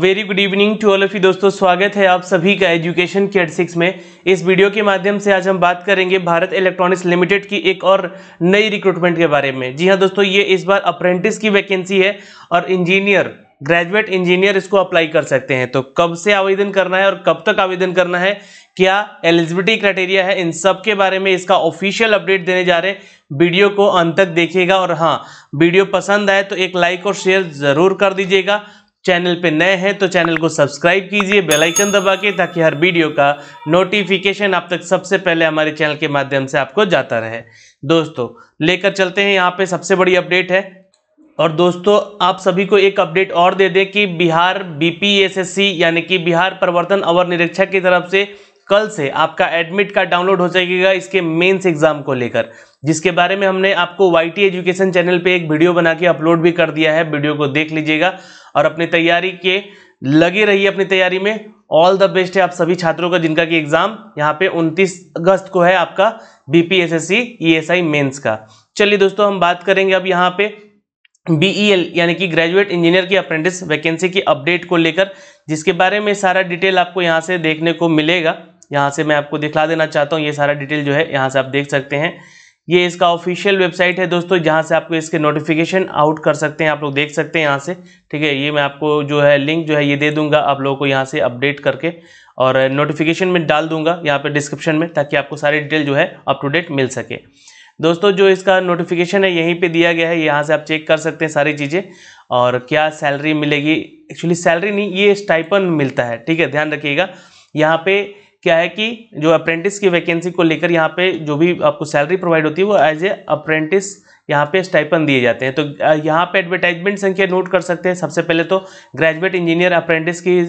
very good evening to all of you दोस्तों स्वागत है आप सभी का एजुकेशन की एड सिक्स में इस वीडियो के माध्यम से आज हम बात करेंगे भारत इलेक्ट्रॉनिक्स लिमिटेड की एक और नई रिक्रूटमेंट के बारे में जी हाँ दोस्तों ये इस बार अप्रेंटिस की वैकेंसी है और इंजीनियर ग्रेजुएट इंजीनियर इसको अप्लाई कर सकते हैं तो कब से आवेदन करना है और कब तक आवेदन करना है क्या एलिजिबिलिटी क्राइटेरिया है इन सब के बारे में इसका ऑफिशियल अपडेट देने जा रहे हैं वीडियो को अंत तक देखिएगा और हाँ वीडियो पसंद आए तो एक लाइक और शेयर जरूर कर दीजिएगा चैनल पे नए हैं तो चैनल को सब्सक्राइब कीजिए बेल आइकन दबा के ताकि हर वीडियो का नोटिफिकेशन आप तक सबसे पहले हमारे चैनल के माध्यम से आपको जाता रहे दोस्तों लेकर चलते हैं यहाँ पे सबसे बड़ी अपडेट है और दोस्तों आप सभी को एक अपडेट और दे दें कि बिहार बीपीएसएससी यानी कि बिहार प्रवर्तन अवर निरीक्षक की तरफ से कल से आपका एडमिट कार्ड डाउनलोड हो जाएगा इसके मेन्स एग्जाम को लेकर जिसके बारे में हमने आपको वाई एजुकेशन चैनल पे एक वीडियो बना के अपलोड भी कर दिया है वीडियो को देख लीजिएगा और अपनी तैयारी के लगे रहिए अपनी तैयारी में ऑल द बेस्ट है आप सभी छात्रों का जिनका कि एग्जाम यहाँ पे 29 अगस्त को है आपका बीपीएसएससी एस मेंस का चलिए दोस्तों हम बात करेंगे अब यहाँ पे बी e यानी कि ग्रेजुएट इंजीनियर की अप्रेंटिस वैकेंसी की अपडेट को लेकर जिसके बारे में सारा डिटेल आपको यहाँ से देखने को मिलेगा यहाँ से मैं आपको दिखला देना चाहता हूँ ये सारा डिटेल जो है यहाँ से आप देख सकते हैं ये इसका ऑफिशियल वेबसाइट है दोस्तों जहाँ से आपको इसके नोटिफिकेशन आउट कर सकते हैं आप लोग देख सकते हैं यहाँ से ठीक है ये मैं आपको जो है लिंक जो है ये दे दूंगा आप लोगों को यहाँ से अपडेट करके और नोटिफिकेशन में डाल दूंगा यहाँ पर डिस्क्रिप्शन में ताकि आपको सारी डिटेल जो है अप टू डेट मिल सके दोस्तों जो इसका नोटिफिकेशन है यहीं पर दिया गया है यहाँ से आप चेक कर सकते हैं सारी चीज़ें और क्या सैलरी मिलेगी एक्चुअली सैलरी नहीं ये स्टाइपन मिलता है ठीक है ध्यान रखिएगा यहाँ पर क्या है कि जो अप्रेंटिस की वैकेंसी को लेकर यहाँ पे जो भी आपको सैलरी प्रोवाइड होती है वो एज ए अप्रेंटिस यहाँ पे स्टाइपन दिए जाते हैं तो यहाँ पे एडवर्टाइजमेंट संख्या नोट कर सकते हैं सबसे पहले तो ग्रेजुएट इंजीनियर अप्रेंटिस की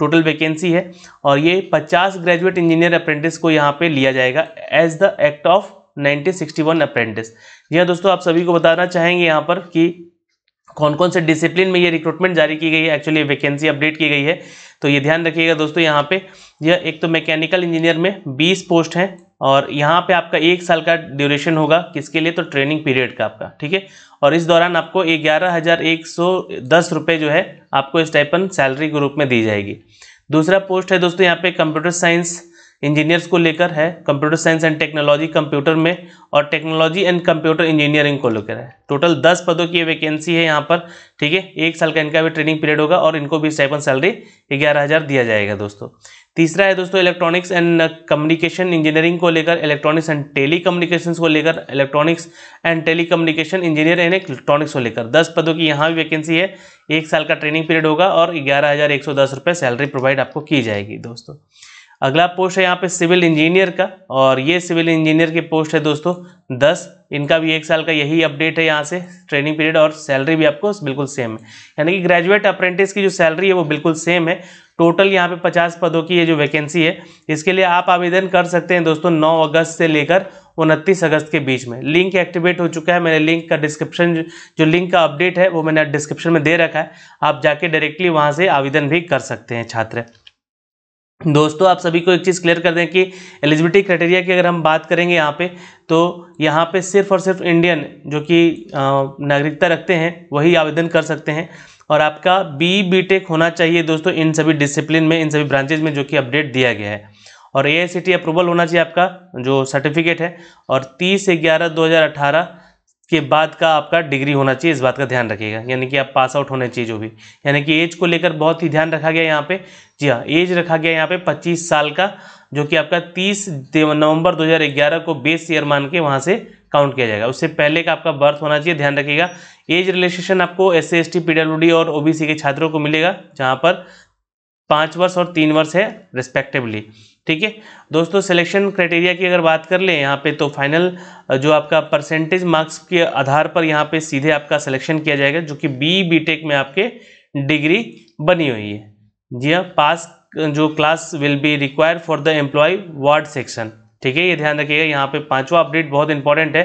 टोटल वैकेंसी है और ये 50 ग्रेजुएट इंजीनियर अप्रेंटिस को यहाँ पे लिया जाएगा as the act of 1961 apprentice जी हाँ दोस्तों आप सभी को बताना चाहेंगे यहाँ पर कि कौन कौन से डिसिप्लिन में ये रिक्रूटमेंट जारी की गई है एक्चुअली वैकेंसी अपडेट की गई है तो ये ध्यान रखिएगा दोस्तों यहाँ पे यह एक तो मैकेनिकल इंजीनियर में 20 पोस्ट हैं और यहाँ पे आपका एक साल का ड्यूरेशन होगा किसके लिए तो ट्रेनिंग पीरियड का आपका ठीक है और इस दौरान आपको ग्यारह हज़ार एक सौ दस रुपये जो है आपको स्टाइपन सैलरी के रूप में दी जाएगी दूसरा पोस्ट है दोस्तों यहाँ पे कंप्यूटर साइंस इंजीनियर्स को लेकर है computer science and technology computer में और टेक्नोलॉजी एंड कंप्यूटर इंजीनियरिंग को लेकर है टोटल दस पदों की वैकेंसी है यहाँ पर ठीक है एक साल का इनका भी ट्रेनिंग पीरियड होगा और इनको भी सेवन सैलरी ग्यारह हज़ार दिया जाएगा दोस्तों तीसरा है दोस्तों इलेक्ट्रॉनिक्स एंड कम्युनिकेशन इंजीनियरिंग को लेकर इलेक्ट्रॉनिक्स एंड टेली कम्युनिकेशन को लेकर electronics and telecommunication engineer and electronics को लेकर दस पदों की यहाँ भी वैकेंसी है एक साल का ट्रेनिंग पीरियड होगा और ग्यारह हज़ार एक सौ दस रुपये सैलरी प्रोवाइड आपको की जाएगी दोस्तों अगला पोस्ट है यहाँ पे सिविल इंजीनियर का और ये सिविल इंजीनियर की पोस्ट है दोस्तों दस इनका भी एक साल का यही अपडेट है यहाँ से ट्रेनिंग पीरियड और सैलरी भी आपको बिल्कुल सेम है यानी कि ग्रेजुएट अप्रेंटिस की जो सैलरी है वो बिल्कुल सेम है टोटल यहाँ पे पचास पदों की ये जो वैकेंसी है इसके लिए आप आवेदन कर सकते हैं दोस्तों नौ अगस्त से लेकर उनतीस अगस्त के बीच में लिंक एक्टिवेट हो चुका है मैंने लिंक का डिस्क्रिप्शन जो लिंक का अपडेट है वो मैंने डिस्क्रिप्शन में दे रखा है आप जाके डायरेक्टली वहाँ से आवेदन भी कर सकते हैं छात्र दोस्तों आप सभी को एक चीज़ क्लियर कर दें कि एलिजिबिलिटी क्राइटेरिया की अगर हम बात करेंगे यहाँ पे तो यहाँ पे सिर्फ और सिर्फ इंडियन जो कि नागरिकता रखते हैं वही आवेदन कर सकते हैं और आपका बी बी टेक होना चाहिए दोस्तों इन सभी डिसिप्लिन में इन सभी ब्रांचेज में जो कि अपडेट दिया गया है और ए अप्रूवल होना चाहिए आपका जो सर्टिफिकेट है और तीस ग्यारह दो के बाद का आपका डिग्री होना चाहिए इस बात का ध्यान रखिएगा यानी कि आप पास आउट होने चाहिए जो भी यानी कि एज को लेकर बहुत ही ध्यान रखा गया यहाँ पे जी हाँ एज रखा गया यहाँ पे 25 साल का जो कि आपका 30 नवंबर 2011 को बेस ईयर मान के वहाँ से काउंट किया जाएगा उससे पहले का आपका बर्थ होना चाहिए ध्यान रखिएगा एज रिलेशन आपको एस सी एस टी और ओ के छात्रों को मिलेगा जहाँ पर पाँच वर्ष और तीन वर्ष है रिस्पेक्टिवली ठीक है दोस्तों सिलेक्शन क्राइटेरिया की अगर बात कर लें यहाँ पे तो फाइनल जो आपका परसेंटेज मार्क्स के आधार पर यहाँ पे सीधे आपका सिलेक्शन किया जाएगा जो कि बी टेक में आपके डिग्री बनी हुई है जी हाँ पास जो class will be require for the employ ward section ठीक है ये ध्यान रखिएगा यहाँ पे पांचवा अपडेट बहुत इंपॉर्टेंट है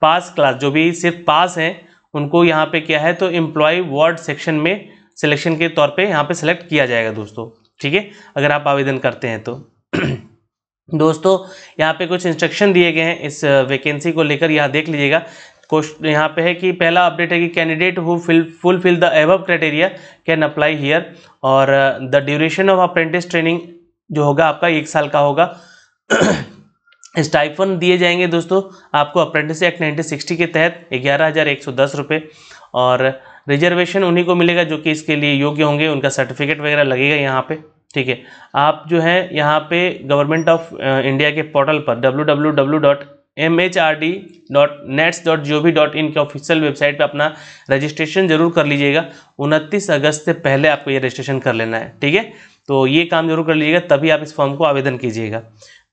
पास क्लास जो भी सिर्फ पास हैं उनको यहाँ पे क्या है तो एम्प्लॉय वार्ड सेक्शन में सिलेक्शन के तौर पे यहाँ पे सिलेक्ट किया जाएगा दोस्तों ठीक है अगर आप आवेदन करते हैं तो दोस्तों यहाँ पे कुछ इंस्ट्रक्शन दिए गए हैं इस वैकेंसी को लेकर यहाँ देख लीजिएगा क्वेश्चन यहाँ पे है कि पहला अपडेट है कि candidate who fill fulfill the above criteria can apply here और the duration of apprentice training जो होगा आपका एक साल का होगा स्टाइफन दिए जाएंगे दोस्तों आपको अप्रेंटिस एक्ट नाइनटीन सिक्सटी के तहत ग्यारह हज़ार एक सौ दस रुपये और रिजर्वेशन उन्हीं को मिलेगा जो कि इसके लिए योग्य होंगे उनका सर्टिफिकेट वगैरह लगेगा यहाँ पे ठीक है आप जो है यहाँ पे गवर्नमेंट ऑफ इंडिया के पोर्टल पर www.mhrd.nets.gov.in के ऑफिशियल वेबसाइट पे अपना रजिस्ट्रेशन जरूर कर लीजिएगा उनतीस अगस्त से पहले आपको ये रजिस्ट्रेशन कर लेना है ठीक है तो ये काम जरूर कर लीजिएगा तभी आप इस फॉर्म को आवेदन कीजिएगा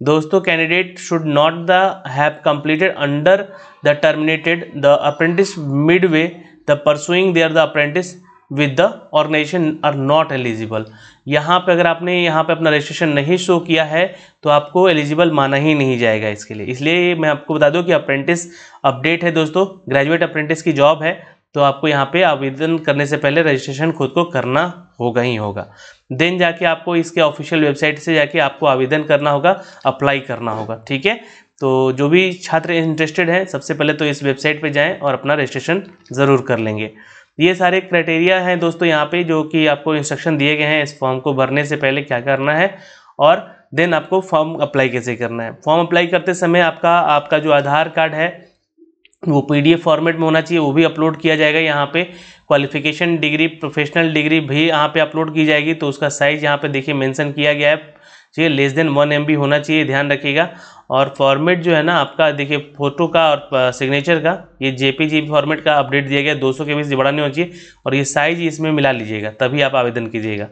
दोस्तों candidate should not the have completed under the terminated the apprentice midway the pursuing their the apprentice with the organisation are not eligible यहाँ पे अगर आपने यहाँ पे अपना रजिस्ट्रेशन नहीं शो किया है तो आपको एलिजिबल माना ही नहीं जाएगा इसके लिए इसलिए मैं आपको बता दूँ कि अप्रेंटिस अपडेट है दोस्तों ग्रेजुएट अप्रेंटिस की जॉब है तो आपको यहाँ पे आवेदन करने से पहले रजिस्ट्रेशन खुद को करना होगा ही होगा देन जाके आपको इसके ऑफिशियल वेबसाइट से जाके आपको आवेदन करना होगा अप्लाई करना होगा ठीक है तो जो भी छात्र इंटरेस्टेड हैं सबसे पहले तो इस वेबसाइट पे जाएं और अपना रजिस्ट्रेशन ज़रूर कर लेंगे ये सारे क्राइटेरिया हैं दोस्तों यहाँ पे जो कि आपको इंस्ट्रक्शन दिए गए हैं इस फॉर्म को भरने से पहले क्या करना है और देन आपको फॉर्म अप्लाई कैसे करना है फॉर्म अप्लाई करते समय आपका आपका जो आधार कार्ड है वो पीडीएफ फॉर्मेट में होना चाहिए वो भी अपलोड किया जाएगा यहाँ पे क्वालिफिकेशन डिग्री प्रोफेशनल डिग्री भी यहाँ पे अपलोड की जाएगी तो उसका साइज़ यहाँ पे देखिए मेंशन किया गया है चाहिए लेस देन वन एम होना चाहिए ध्यान रखिएगा और फॉर्मेट जो है ना आपका देखिए फोटो का और सिग्नेचर का ये जे फॉर्मेट का अपडेट दिया गया दो सौ के बीच बड़ा नहीं होना चाहिए और ये साइज इसमें मिला लीजिएगा तभी आप आवेदन कीजिएगा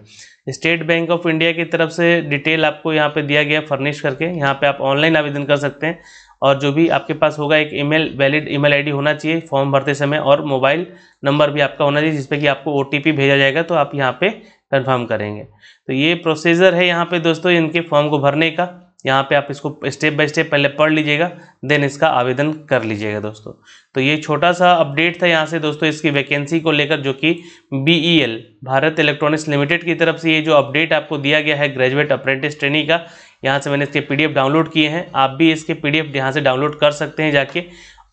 स्टेट बैंक ऑफ इंडिया की तरफ से डिटेल आपको यहाँ पे दिया गया फर्निश करके यहाँ पे आप ऑनलाइन आवेदन कर सकते हैं और जो भी आपके पास होगा एक ईमेल वैलिड ईमेल आईडी होना चाहिए फॉर्म भरते समय और मोबाइल नंबर भी आपका होना चाहिए जिसपे कि आपको ओ भेजा जाएगा तो आप यहाँ पर कन्फर्म करेंगे तो ये प्रोसीजर है यहाँ पर दोस्तों इनके फॉर्म को भरने का यहाँ पे आप इसको स्टेप बाय स्टेप पहले पढ़ लीजिएगा देन इसका आवेदन कर लीजिएगा दोस्तों तो ये छोटा सा अपडेट था यहाँ से दोस्तों इसकी वैकेंसी को लेकर जो कि B e Bharat electronics limited की तरफ से ये जो अपडेट आपको दिया गया है ग्रेजुएट अप्रेंटिस ट्रेनिंग का यहाँ से मैंने इसके पी डाउनलोड किए हैं आप भी इसके पी यहाँ से डाउनलोड कर सकते हैं जाके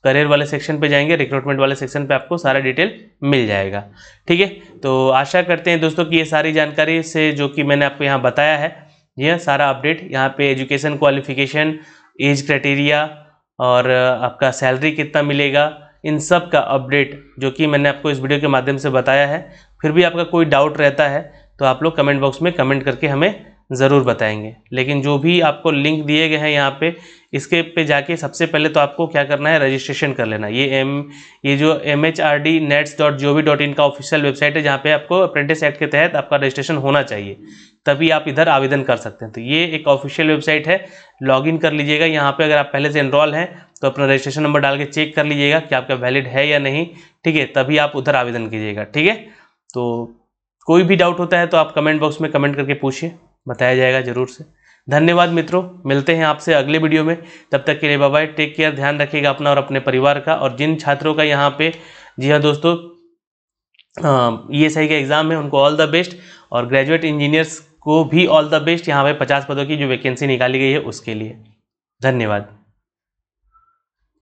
करियर वाले सेक्शन पे जाएंगे रिक्रूटमेंट वाले सेक्शन पे आपको सारा डिटेल मिल जाएगा ठीक है तो आशा करते हैं दोस्तों कि ये सारी जानकारी से जो कि मैंने आपको यहाँ बताया है यह हाँ, सारा अपडेट यहाँ पे एजुकेशन क्वालिफिकेशन एज क्राइटेरिया और आपका सैलरी कितना मिलेगा इन सब का अपडेट जो कि मैंने आपको इस वीडियो के माध्यम से बताया है फिर भी आपका कोई डाउट रहता है तो आप लोग कमेंट बॉक्स में कमेंट करके हमें ज़रूर बताएंगे लेकिन जो भी आपको लिंक दिए गए हैं यहाँ पे इसके पे जाके सबसे पहले तो आपको क्या करना है रजिस्ट्रेशन कर लेना ये एम ये जो M H R D nets dot gov dot in का ऑफिशियल वेबसाइट है जहाँ पे आपको अप्रेंटिस एक्ट के तहत आपका रजिस्ट्रेशन होना चाहिए तभी आप इधर आवेदन कर सकते हैं तो ये एक ऑफिशियल वेबसाइट है इन कर लीजिएगा यहाँ पर अगर आप पहले से इनरॉल हैं तो अपना रजिस्ट्रेशन नंबर डाल के चेक कर लीजिएगा कि आपका वैलिड है या नहीं ठीक है तभी आप उधर आवेदन कीजिएगा ठीक है तो कोई भी डाउट होता है तो आप कमेंट बॉक्स में कमेंट करके पूछिए बताया जाएगा ज़रूर से धन्यवाद मित्रों मिलते हैं आपसे अगले वीडियो में तब तक के लिए बाय टेक केयर ध्यान रखिएगा अपना और अपने परिवार का और जिन छात्रों का यहाँ पे जी हाँ दोस्तों ई एस आई का एग्ज़ाम है उनको ऑल द बेस्ट और ग्रेजुएट इंजीनियर्स को भी ऑल द बेस्ट यहाँ पे पचास पदों की जो वैकेंसी निकाली गई है उसके लिए धन्यवाद